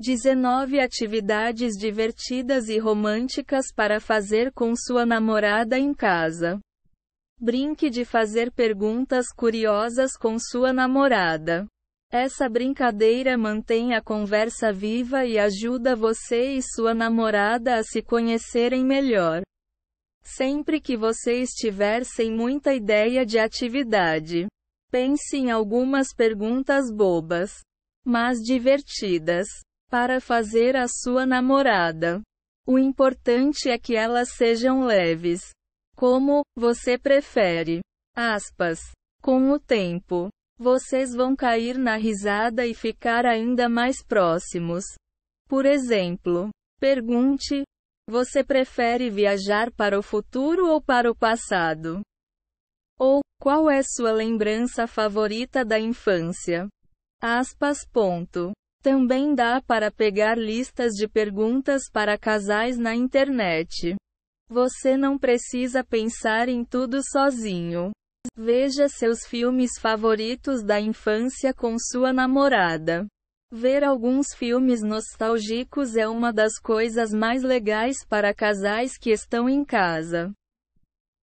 19 atividades divertidas e românticas para fazer com sua namorada em casa. Brinque de fazer perguntas curiosas com sua namorada. Essa brincadeira mantém a conversa viva e ajuda você e sua namorada a se conhecerem melhor. Sempre que você estiver sem muita ideia de atividade, pense em algumas perguntas bobas, mas divertidas para fazer a sua namorada. O importante é que elas sejam leves. Como você prefere? Aspas. Com o tempo, vocês vão cair na risada e ficar ainda mais próximos. Por exemplo, pergunte: você prefere viajar para o futuro ou para o passado? Ou qual é sua lembrança favorita da infância? Aspas. Ponto. Também dá para pegar listas de perguntas para casais na internet. Você não precisa pensar em tudo sozinho. Veja seus filmes favoritos da infância com sua namorada. Ver alguns filmes nostálgicos é uma das coisas mais legais para casais que estão em casa.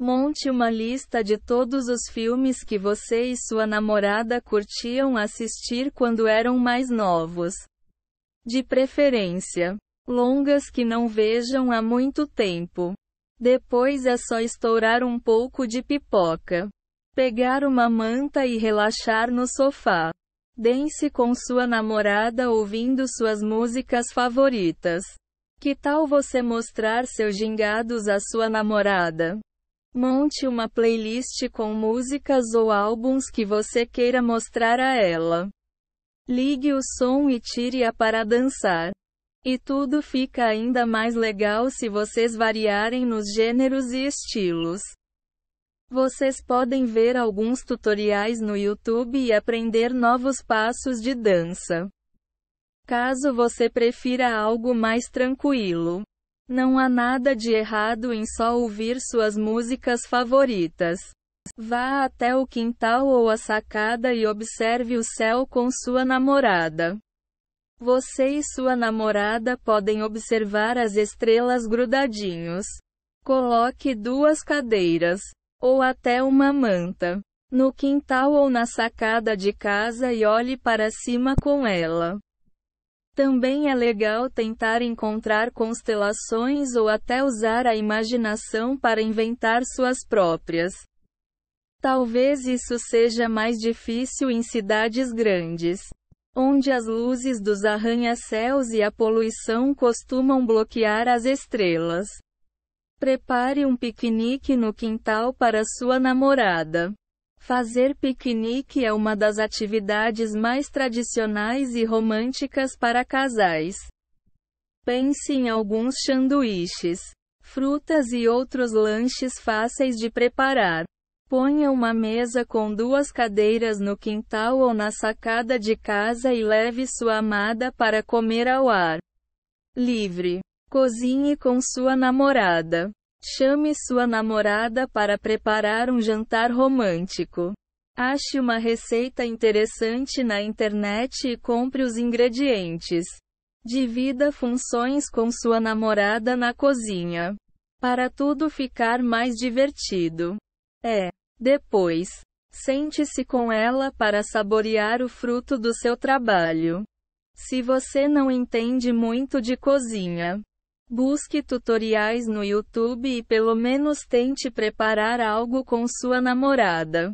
Monte uma lista de todos os filmes que você e sua namorada curtiam assistir quando eram mais novos. De preferência, longas que não vejam há muito tempo. Depois é só estourar um pouco de pipoca, pegar uma manta e relaxar no sofá. Dense com sua namorada ouvindo suas músicas favoritas. Que tal você mostrar seus gingados à sua namorada? Monte uma playlist com músicas ou álbuns que você queira mostrar a ela. Ligue o som e tire-a para dançar. E tudo fica ainda mais legal se vocês variarem nos gêneros e estilos. Vocês podem ver alguns tutoriais no YouTube e aprender novos passos de dança. Caso você prefira algo mais tranquilo, não há nada de errado em só ouvir suas músicas favoritas. Vá até o quintal ou a sacada e observe o céu com sua namorada. Você e sua namorada podem observar as estrelas grudadinhos. Coloque duas cadeiras, ou até uma manta, no quintal ou na sacada de casa e olhe para cima com ela. Também é legal tentar encontrar constelações ou até usar a imaginação para inventar suas próprias. Talvez isso seja mais difícil em cidades grandes, onde as luzes dos arranha-céus e a poluição costumam bloquear as estrelas. Prepare um piquenique no quintal para sua namorada. Fazer piquenique é uma das atividades mais tradicionais e românticas para casais. Pense em alguns sanduíches, frutas e outros lanches fáceis de preparar. Ponha uma mesa com duas cadeiras no quintal ou na sacada de casa e leve sua amada para comer ao ar livre. Cozinhe com sua namorada. Chame sua namorada para preparar um jantar romântico. Ache uma receita interessante na internet e compre os ingredientes. Divida funções com sua namorada na cozinha. Para tudo ficar mais divertido. É. Depois, sente-se com ela para saborear o fruto do seu trabalho. Se você não entende muito de cozinha, Busque tutoriais no YouTube e pelo menos tente preparar algo com sua namorada.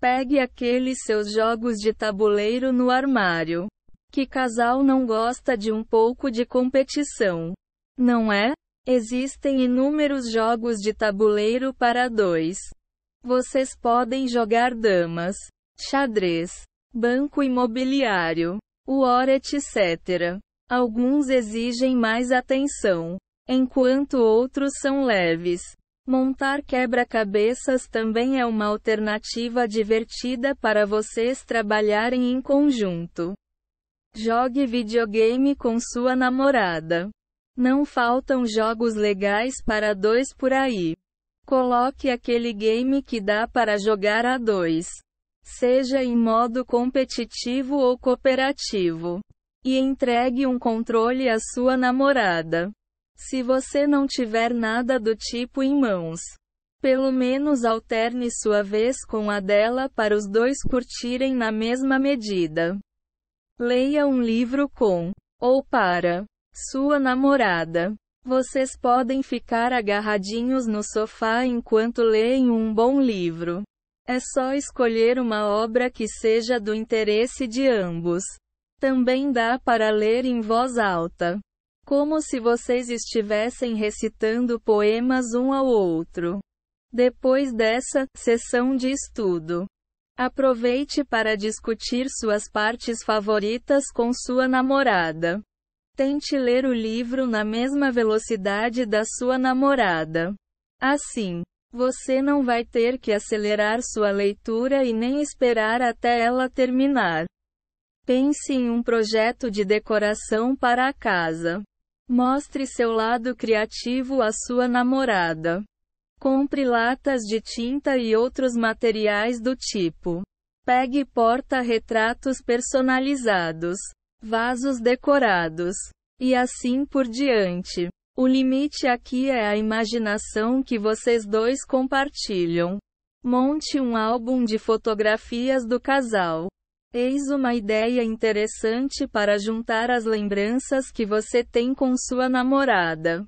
Pegue aqueles seus jogos de tabuleiro no armário. Que casal não gosta de um pouco de competição? Não é? Existem inúmeros jogos de tabuleiro para dois. Vocês podem jogar damas, xadrez, banco imobiliário, war etc. Alguns exigem mais atenção, enquanto outros são leves. Montar quebra-cabeças também é uma alternativa divertida para vocês trabalharem em conjunto. Jogue videogame com sua namorada. Não faltam jogos legais para dois por aí. Coloque aquele game que dá para jogar a dois. Seja em modo competitivo ou cooperativo e entregue um controle à sua namorada. Se você não tiver nada do tipo em mãos, pelo menos alterne sua vez com a dela para os dois curtirem na mesma medida. Leia um livro com ou para sua namorada. Vocês podem ficar agarradinhos no sofá enquanto leem um bom livro. É só escolher uma obra que seja do interesse de ambos. Também dá para ler em voz alta. Como se vocês estivessem recitando poemas um ao outro. Depois dessa sessão de estudo, aproveite para discutir suas partes favoritas com sua namorada. Tente ler o livro na mesma velocidade da sua namorada. Assim, você não vai ter que acelerar sua leitura e nem esperar até ela terminar. Pense em um projeto de decoração para a casa. Mostre seu lado criativo à sua namorada. Compre latas de tinta e outros materiais do tipo. Pegue porta-retratos personalizados, vasos decorados, e assim por diante. O limite aqui é a imaginação que vocês dois compartilham. Monte um álbum de fotografias do casal. Eis uma ideia interessante para juntar as lembranças que você tem com sua namorada.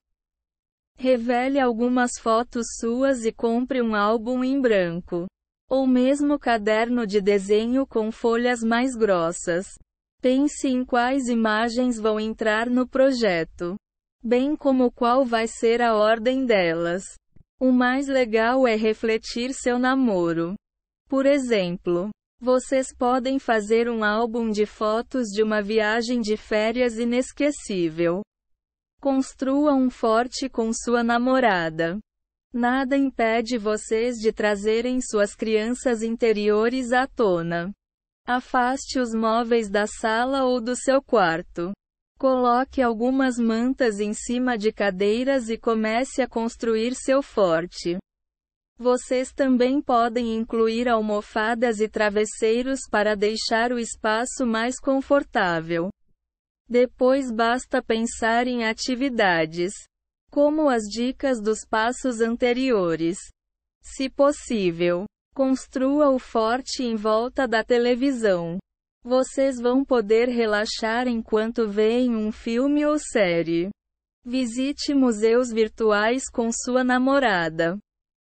Revele algumas fotos suas e compre um álbum em branco. Ou mesmo caderno de desenho com folhas mais grossas. Pense em quais imagens vão entrar no projeto, bem como qual vai ser a ordem delas. O mais legal é refletir seu namoro. Por exemplo, vocês podem fazer um álbum de fotos de uma viagem de férias inesquecível. Construa um forte com sua namorada. Nada impede vocês de trazerem suas crianças interiores à tona. Afaste os móveis da sala ou do seu quarto. Coloque algumas mantas em cima de cadeiras e comece a construir seu forte. Vocês também podem incluir almofadas e travesseiros para deixar o espaço mais confortável. Depois basta pensar em atividades, como as dicas dos passos anteriores. Se possível, construa o forte em volta da televisão. Vocês vão poder relaxar enquanto veem um filme ou série. Visite museus virtuais com sua namorada.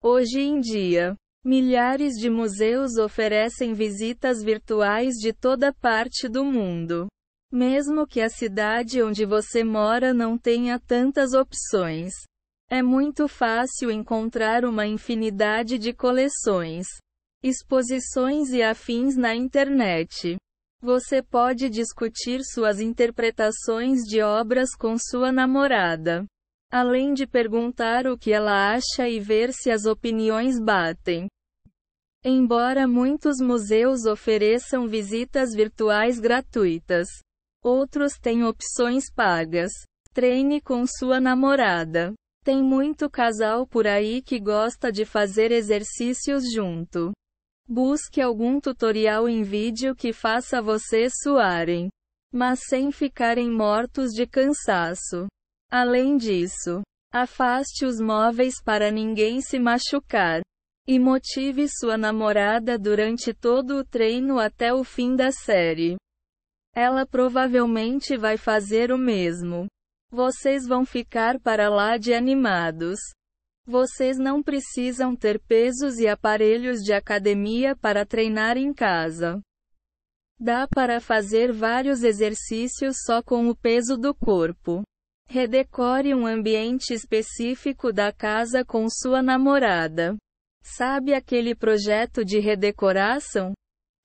Hoje em dia, milhares de museus oferecem visitas virtuais de toda parte do mundo. Mesmo que a cidade onde você mora não tenha tantas opções, é muito fácil encontrar uma infinidade de coleções, exposições e afins na internet. Você pode discutir suas interpretações de obras com sua namorada, Além de perguntar o que ela acha e ver se as opiniões batem. Embora muitos museus ofereçam visitas virtuais gratuitas, outros têm opções pagas. Treine com sua namorada. Tem muito casal por aí que gosta de fazer exercícios junto. Busque algum tutorial em vídeo que faça vocês suarem, mas sem ficarem mortos de cansaço. Além disso, afaste os móveis para ninguém se machucar. E motive sua namorada durante todo o treino até o fim da série. Ela provavelmente vai fazer o mesmo. Vocês vão ficar para lá de animados. Vocês não precisam ter pesos e aparelhos de academia para treinar em casa. Dá para fazer vários exercícios só com o peso do corpo. Redecore um ambiente específico da casa com sua namorada. Sabe aquele projeto de redecoração?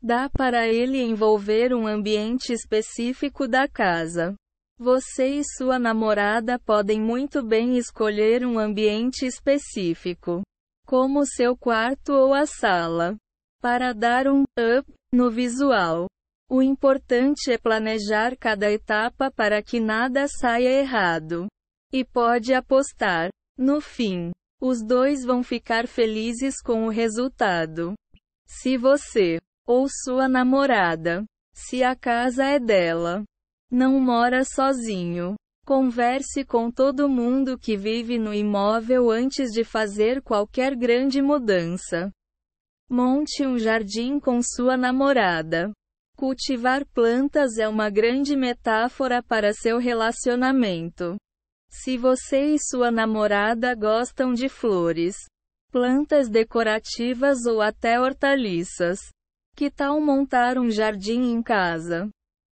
Dá para ele envolver um ambiente específico da casa. Você e sua namorada podem muito bem escolher um ambiente específico, como seu quarto ou a sala, para dar um up no visual. O importante é planejar cada etapa para que nada saia errado. E pode apostar. No fim, os dois vão ficar felizes com o resultado. Se você ou sua namorada, se a casa é dela, não mora sozinho, converse com todo mundo que vive no imóvel antes de fazer qualquer grande mudança. Monte um jardim com sua namorada. Cultivar plantas é uma grande metáfora para seu relacionamento. Se você e sua namorada gostam de flores, plantas decorativas ou até hortaliças, que tal montar um jardim em casa?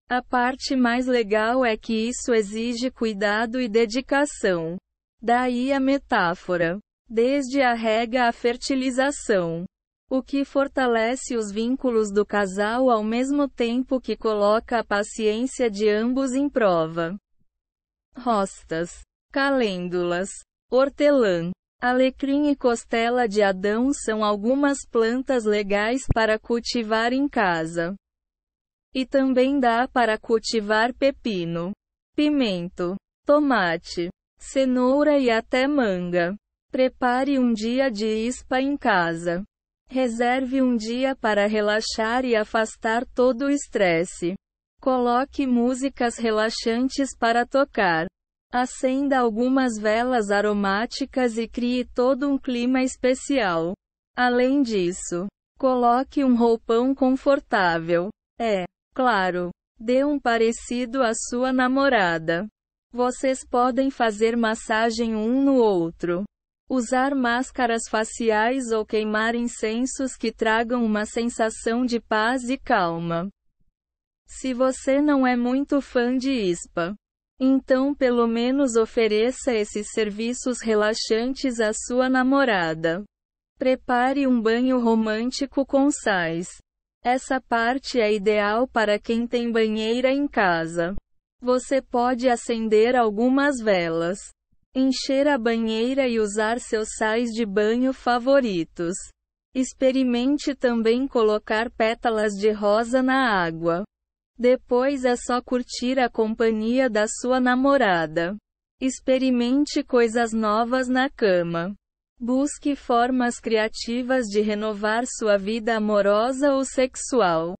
A parte mais legal é que isso exige cuidado e dedicação. Daí a metáfora. Desde a rega à fertilização o que fortalece os vínculos do casal ao mesmo tempo que coloca a paciência de ambos em prova. Rostas, calêndulas, hortelã, alecrim e costela de Adão são algumas plantas legais para cultivar em casa. E também dá para cultivar pepino, pimento, tomate, cenoura e até manga. Prepare um dia de ispa em casa. Reserve um dia para relaxar e afastar todo o estresse. Coloque músicas relaxantes para tocar. Acenda algumas velas aromáticas e crie todo um clima especial. Além disso, coloque um roupão confortável. É, claro, dê um parecido à sua namorada. Vocês podem fazer massagem um no outro. Usar máscaras faciais ou queimar incensos que tragam uma sensação de paz e calma. Se você não é muito fã de ISPA, então pelo menos ofereça esses serviços relaxantes à sua namorada. Prepare um banho romântico com sais. Essa parte é ideal para quem tem banheira em casa. Você pode acender algumas velas encher a banheira e usar seus sais de banho favoritos. Experimente também colocar pétalas de rosa na água. Depois é só curtir a companhia da sua namorada. Experimente coisas novas na cama. Busque formas criativas de renovar sua vida amorosa ou sexual.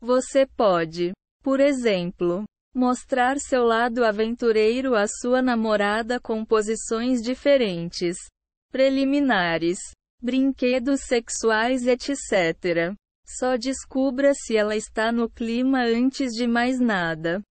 Você pode, por exemplo, Mostrar seu lado aventureiro à sua namorada com posições diferentes, preliminares, brinquedos sexuais, etc. Só descubra se ela está no clima antes de mais nada.